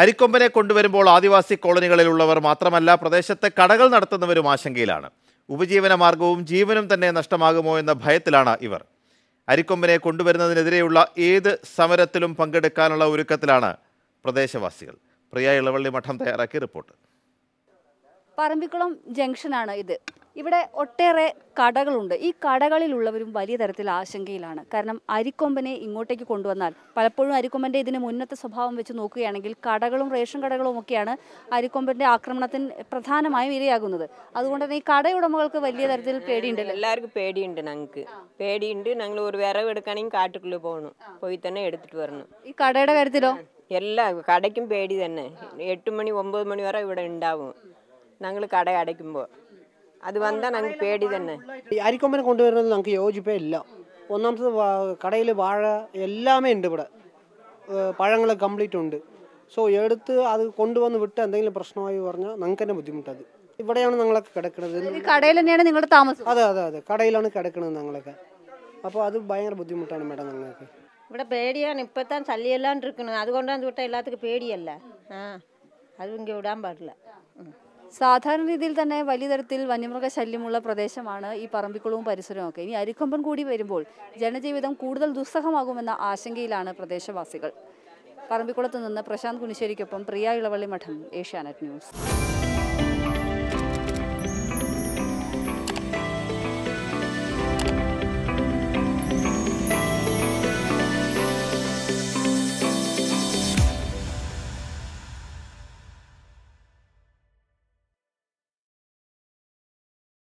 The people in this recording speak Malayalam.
അരിക്കൊമ്പനെ കൊണ്ടുവരുമ്പോൾ ആദിവാസി കോളനികളിലുള്ളവർ മാത്രമല്ല പ്രദേശത്തെ കടകൾ നടത്തുന്നവരും ആശങ്കയിലാണ് ഉപജീവന മാർഗവും ജീവനും തന്നെ നഷ്ടമാകുമോ എന്ന ഭയത്തിലാണ് ഇവർ അരിക്കൊമ്പനെ കൊണ്ടുവരുന്നതിനെതിരെയുള്ള ഏത് സമരത്തിലും പങ്കെടുക്കാനുള്ള ഒരുക്കത്തിലാണ് പ്രദേശവാസികൾ പ്രിയ ഇളവള്ളി മഠം തയ്യാറാക്കിയ റിപ്പോർട്ട് പറമ്പിക്കുളം ജംഗ്ഷനാണ് ഇത് ഇവിടെ ഒട്ടേറെ കടകളുണ്ട് ഈ കടകളിലുള്ളവരും വലിയ തരത്തിൽ ആശങ്കയിലാണ് കാരണം അരിക്കൊമ്പനെ ഇങ്ങോട്ടേക്ക് കൊണ്ടുവന്നാൽ പലപ്പോഴും അരിക്കൊമ്പൻ്റെ ഇതിന് മുന്നത്തെ സ്വഭാവം വെച്ച് നോക്കുകയാണെങ്കിൽ കടകളും റേഷൻ കടകളും ഒക്കെയാണ് അരിക്കൊമ്പൻ്റെ ആക്രമണത്തിന് പ്രധാനമായും ഇരയാകുന്നത് അതുകൊണ്ട് തന്നെ ഈ കടയുടമകൾക്ക് വലിയ തരത്തിൽ പേടിയുണ്ട് എല്ലാവർക്കും പേടിയുണ്ട് ഞങ്ങൾക്ക് പേടിയുണ്ട് ഞങ്ങൾ ഒരു വിറവ് എടുക്കണമെങ്കിൽ കാട്ടുക്കുള്ളിൽ പോകണം പോയി തന്നെ എടുത്തിട്ട് വരണം ഈ കടയുടെ കാര്യത്തിലോ എല്ലാ കടയ്ക്കും പേടി തന്നെ എട്ട് മണി ഒമ്പത് മണി വരെ ഇവിടെ ഉണ്ടാവും ഞങ്ങൾ കട അടയ്ക്കുമ്പോൾ അത് വന്നാൽ ഞങ്ങൾക്ക് പേടി തന്നെ അരിക്കൊമ്പനെ കൊണ്ടുവരുന്നത് നമുക്ക് യോജിപ്പേ ഇല്ല ഒന്നാമത്തത് കടയിൽ വാഴ എല്ലാമേ ഉണ്ട് ഇവിടെ പഴങ്ങൾ കംപ്ലീറ്റ് ഉണ്ട് സോ എടുത്ത് അത് കൊണ്ടുവന്ന് വിട്ട് എന്തെങ്കിലും പ്രശ്നമായി പറഞ്ഞാൽ ഞങ്ങൾക്ക് തന്നെ ബുദ്ധിമുട്ടത് ഇവിടെയാണ് ഞങ്ങളൊക്കെ കിടക്കുന്നത് ഈ കടയിൽ തന്നെയാണ് നിങ്ങളുടെ താമസം അതെ അതെ അതെ കടയിലാണ് കിടക്കുന്നത് ഞങ്ങളൊക്കെ അപ്പോൾ അത് ഭയങ്കര ബുദ്ധിമുട്ടാണ് മേഡം ഞങ്ങൾക്ക് ഇവിടെ പേടിയാണ് ഇപ്പത്താൻ ചള്ളിയെല്ലാം ഇരിക്കുന്നത് അതുകൊണ്ടാണ് ഇവിടെ എല്ലാത്തിനും പേടിയല്ല ആ അതും ഇങ്ങനെ വിടാൻ പാടില്ല സാധാരണ രീതിയിൽ തന്നെ വലിയ തരത്തിൽ വന്യമൃഗ ശല്യമുള്ള പ്രദേശമാണ് ഈ പറമ്പിക്കുളവും ഒക്കെ ഇനി അരിക്കമ്പൻ കൂടി വരുമ്പോൾ ജനജീവിതം കൂടുതൽ ദുസ്സഹമാകുമെന്ന ആശങ്കയിലാണ് പ്രദേശവാസികൾ പറമ്പിക്കുളത്ത് നിന്ന് പ്രശാന്ത് കുനിശ്ശേരിക്കൊപ്പം പ്രിയ ഇളവള്ളി മഠം ഏഷ്യാനെറ്റ് ന്യൂസ്